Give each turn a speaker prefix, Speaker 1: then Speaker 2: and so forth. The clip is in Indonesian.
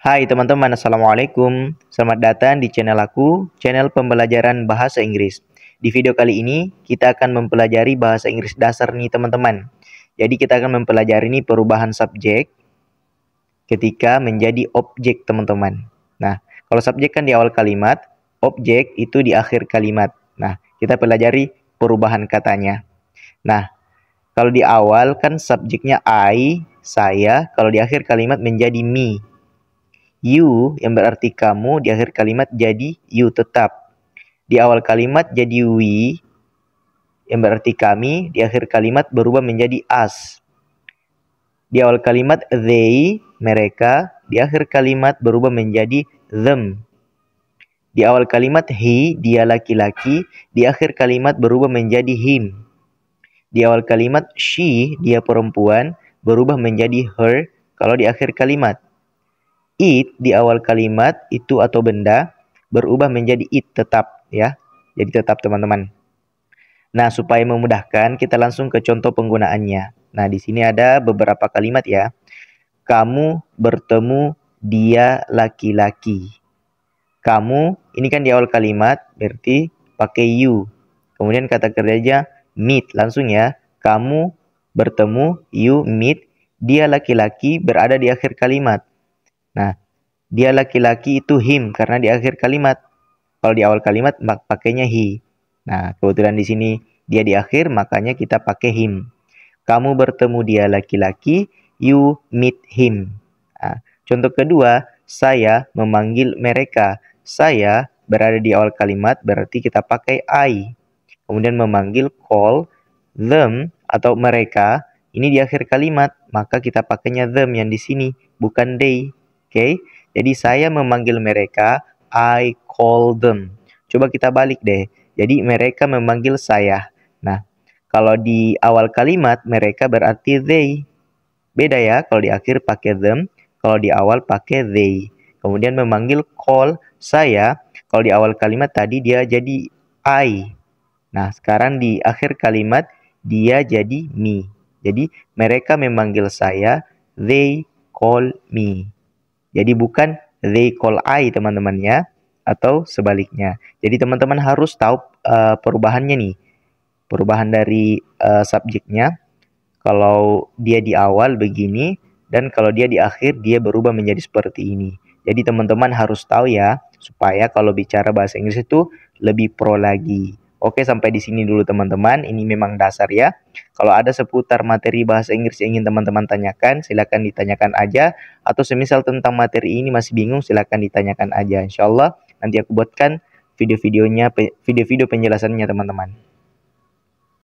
Speaker 1: Hai teman-teman, Assalamualaikum. Selamat datang di channel aku, channel pembelajaran bahasa Inggris. Di video kali ini, kita akan mempelajari bahasa Inggris dasar nih teman-teman. Jadi kita akan mempelajari nih perubahan subjek ketika menjadi objek teman-teman. Nah, kalau subjek kan di awal kalimat, objek itu di akhir kalimat. Nah, kita pelajari perubahan katanya. Nah, kalau di awal kan subjeknya I, saya, kalau di akhir kalimat menjadi me you yang berarti kamu di akhir kalimat jadi you tetap. Di awal kalimat jadi we yang berarti kami, di akhir kalimat berubah menjadi us. Di awal kalimat they, mereka, di akhir kalimat berubah menjadi them. Di awal kalimat he, dia laki-laki, di akhir kalimat berubah menjadi him. Di awal kalimat she, dia perempuan, berubah menjadi her kalau di akhir kalimat it di awal kalimat itu atau benda berubah menjadi it tetap ya. Jadi tetap teman-teman. Nah, supaya memudahkan kita langsung ke contoh penggunaannya. Nah, di sini ada beberapa kalimat ya. Kamu bertemu dia laki-laki. Kamu ini kan di awal kalimat berarti pakai you. Kemudian kata kerjanya meet langsung ya. Kamu bertemu you meet dia laki-laki berada di akhir kalimat. Nah, dia laki-laki itu him karena di akhir kalimat. Kalau di awal kalimat mak pakainya he. Nah, kebetulan di sini dia di akhir makanya kita pakai him. Kamu bertemu dia laki-laki, you meet him. Nah, contoh kedua, saya memanggil mereka. Saya berada di awal kalimat berarti kita pakai I. Kemudian memanggil call them atau mereka ini di akhir kalimat, maka kita pakainya them yang di sini, bukan they okay? jadi saya memanggil mereka I call them coba kita balik deh jadi mereka memanggil saya nah kalau di awal kalimat mereka berarti they beda ya kalau di akhir pakai them kalau di awal pakai they kemudian memanggil call saya kalau di awal kalimat tadi dia jadi I nah sekarang di akhir kalimat dia jadi me jadi mereka memanggil saya, they call me. Jadi bukan they call I teman-teman ya atau sebaliknya. Jadi teman-teman harus tahu uh, perubahannya nih. Perubahan dari uh, subjeknya. Kalau dia di awal begini dan kalau dia di akhir dia berubah menjadi seperti ini. Jadi teman-teman harus tahu ya supaya kalau bicara bahasa Inggris itu lebih pro lagi. Oke, sampai di sini dulu teman-teman. Ini memang dasar ya. Kalau ada seputar materi bahasa Inggris yang ingin teman-teman tanyakan, silakan ditanyakan aja. Atau semisal tentang materi ini masih bingung, silakan ditanyakan aja. Insya Allah nanti aku buatkan video-videonya, video-video penjelasannya teman-teman.